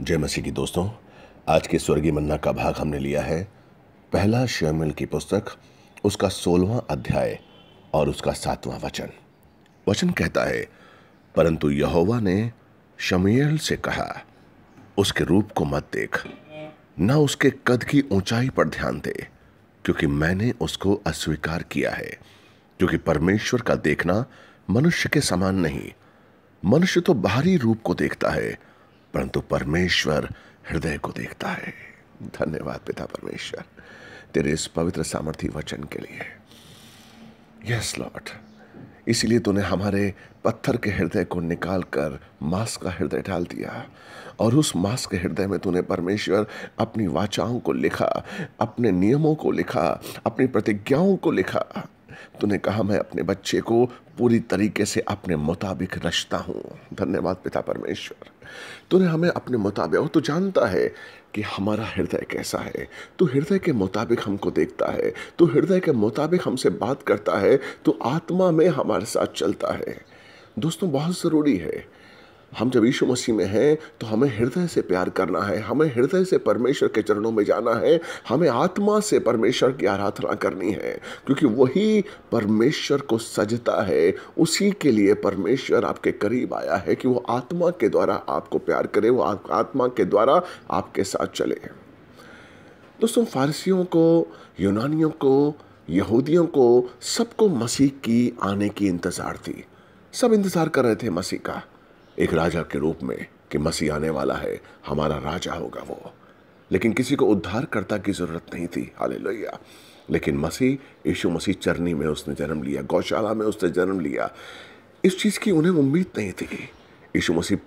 जय मसीह की दोस्तों आज के स्वर्गीय मन्ना का भाग हमने लिया है पहला शमिल की पुस्तक उसका सोलवा अध्याय और उसका सातवां वचन वचन कहता है परंतु यहोवा ने शमयल से कहा उसके रूप को मत देख न उसके कद की ऊंचाई पर ध्यान दे क्योंकि मैंने उसको अस्वीकार किया है क्योंकि परमेश्वर का देखना मनुष्य के समान नहीं मनुष्य तो बाहरी रूप को देखता है परंतु परमेश्वर हृदय को देखता है धन्यवाद पिता परमेश्वर तेरे इस पवित्र सामर्थ्य वचन के लिए यस लॉर्ड इसीलिए तूने हमारे पत्थर के हृदय को निकाल कर मांस का हृदय डाल दिया और उस मांस के हृदय में तूने परमेश्वर अपनी वाचाओं को लिखा अपने नियमों को लिखा अपनी प्रतिज्ञाओं को लिखा तूने कहा मैं अपने बच्चे को पूरी तरीके से अपने मुताबिक रचता हूँ धन्यवाद पिता परमेश्वर तूने हमें अपने मुताबिक और तू जानता है कि हमारा हृदय कैसा है तू हृदय के मुताबिक हमको देखता है तू हृदय के मुताबिक हमसे बात करता है तो आत्मा में हमारे साथ चलता है दोस्तों बहुत ज़रूरी है हम जब यीशु मसीह में हैं तो हमें हृदय से प्यार करना है हमें हृदय से परमेश्वर के चरणों में जाना है हमें आत्मा से परमेश्वर की आराधना करनी है क्योंकि वही परमेश्वर को सजता है उसी के लिए परमेश्वर आपके करीब आया है कि वो आत्मा के द्वारा आपको प्यार करे वो आत्मा के द्वारा आपके साथ चले दोस्तों फारसियों को यूनानियों को यहूदियों को सबको मसीह की आने की इंतज़ार थी सब इंतज़ार कर रहे थे मसीह का एक राजा के रूप में कि मसीह आने वाला है हमारा राजा होगा वो लेकिन किसी को उद्धारकर्ता की ज़रूरत नहीं थी हाले लेकिन मसीह यीशु मसीह चरनी में उसने जन्म लिया गौशाला में उसने जन्म लिया इस चीज़ की उन्हें उम्मीद नहीं थी यीशु मसीह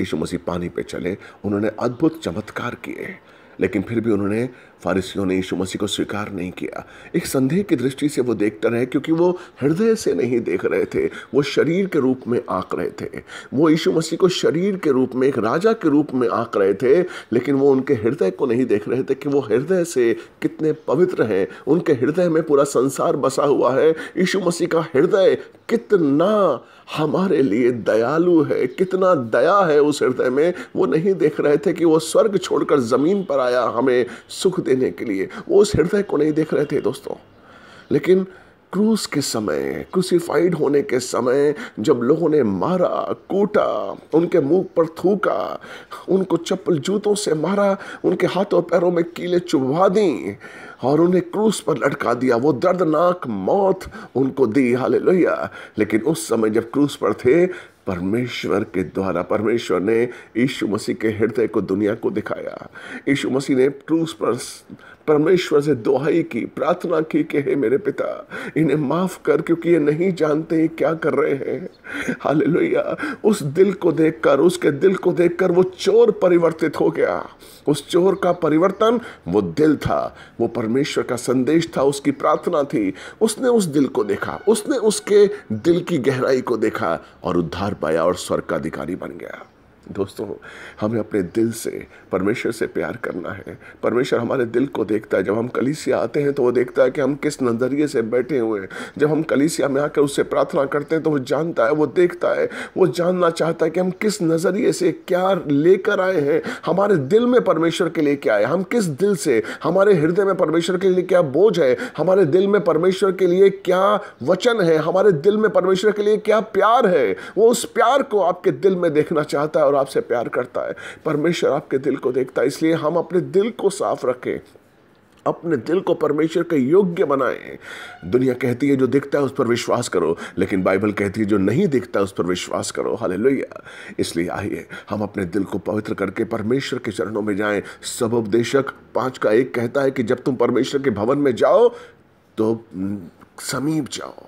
यीशु मसीह पानी पे चले उन्होंने अद्भुत चमत्कार किए लेकिन फिर भी उन्होंने फारसियों ने यीशु मसीह को स्वीकार नहीं किया एक संदेह की दृष्टि से वो देखते रहे क्योंकि वो हृदय से नहीं देख रहे थे वो शरीर के रूप में आंक रहे थे वो यीशु मसीह को शरीर के रूप में एक राजा के रूप में आंक रहे थे लेकिन वो उनके हृदय को नहीं देख रहे थे कि वो हृदय से कितने पवित्र हैं उनके हृदय में पूरा संसार बसा हुआ है यीशु मसीह का हृदय कितना हमारे लिए दयालु है कितना दया है उस हृदय में वो नहीं देख रहे थे कि वो स्वर्ग छोड़कर ज़मीन पर आया हमें सुख देने के लिए वो उस हृदय को नहीं देख रहे थे दोस्तों लेकिन क्रूस के समय क्रूसीफाइड होने के समय जब लोगों ने मारा कूटा उनके मुंह पर थूका उनको चप्पल जूतों से मारा उनके हाथों पैरों में कीले चुभवा दी और उन्हें क्रूस पर लटका दिया वो दर्दनाक मौत उनको दी हाल लोहिया लेकिन उस समय जब क्रूस पर थे परमेश्वर के द्वारा परमेश्वर ने यीशु मसीह के हृदय को दुनिया को दिखाया यीशु मसीह ने क्रूस पर परमेश्वर से दुहाई की प्रार्थना की कि हे मेरे पिता इन्हें माफ़ कर क्योंकि ये नहीं जानते ये क्या कर रहे हैं हाल लोहिया उस दिल को देखकर उसके दिल को देखकर वो चोर परिवर्तित हो गया उस चोर का परिवर्तन वो दिल था वो परमेश्वर का संदेश था उसकी प्रार्थना थी उसने उस दिल को देखा उसने उसके दिल की गहराई को देखा और उद्धार पाया और स्वर्ग का अधिकारी बन गया दोस्तों हमें अपने दिल से परमेश्वर से प्यार करना है परमेश्वर हमारे दिल को देखता है जब हम कलीसिया आते हैं तो वो देखता है कि हम किस नज़रिए से बैठे हुए हैं जब हम कलीसिया में आकर उससे प्रार्थना करते हैं तो वो जानता है वो देखता है वो जानना चाहता है कि हम किस नज़रिए से क्या लेकर आए हैं हमारे दिल में परमेश्वर के लिए क्या है हम किस दिल से हमारे हृदय में परमेश्वर के लिए क्या बोझ है हमारे दिल में परमेश्वर के लिए क्या वचन है हमारे दिल में परमेश्वर के लिए क्या प्यार है वो उस प्यार को आपके दिल में देखना चाहता है और आपसे प्यार करता है परमेश्वर आपके दिल को देखता है इसलिए हम अपने दिल को साफ रखें अपने दिल को परमेश्वर के योग्य बनाएं दुनिया कहती है जो दिखता है उस पर विश्वास करो लेकिन बाइबल कहती है जो नहीं दिखता उस पर विश्वास करो हाले इसलिए आइए हम अपने दिल को पवित्र करके परमेश्वर के चरणों में जाएं सब उपदेशक पांच का एक कहता है कि जब तुम परमेश्वर के भवन में जाओ तो समीप जाओ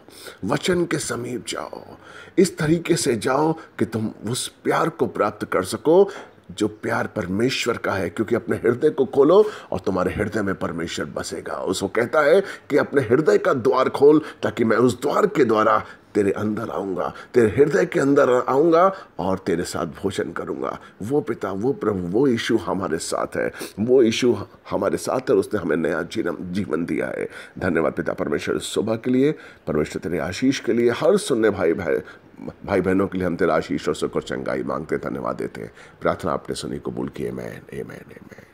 वचन के समीप जाओ इस तरीके से जाओ कि तुम उस प्यार को प्राप्त कर सको जो प्यार परमेश्वर का है क्योंकि अपने हृदय को खोलो और तुम्हारे हृदय में परमेश्वर बसेगा उसको कहता है कि अपने हृदय का द्वार खोल ताकि मैं उस द्वार के द्वारा तेरे अंदर आऊँगा तेरे हृदय के अंदर आऊँगा और तेरे साथ भोजन करूँगा वो पिता वो प्रभु वो यीशु हमारे साथ है वो यीशु हमारे साथ है उसने हमें नया जीवन जीवन दिया है धन्यवाद पिता परमेश्वर सुबह के लिए परमेश्वर तेरे आशीष के लिए हर सुनने भाई भाई भाई बहनों के लिए हम तेरा आशीष और सुख और चंगाई मांगते धन्यवाद देते हैं प्रार्थना आपने सुनी कबूल किए मैन ए मैन ए मैन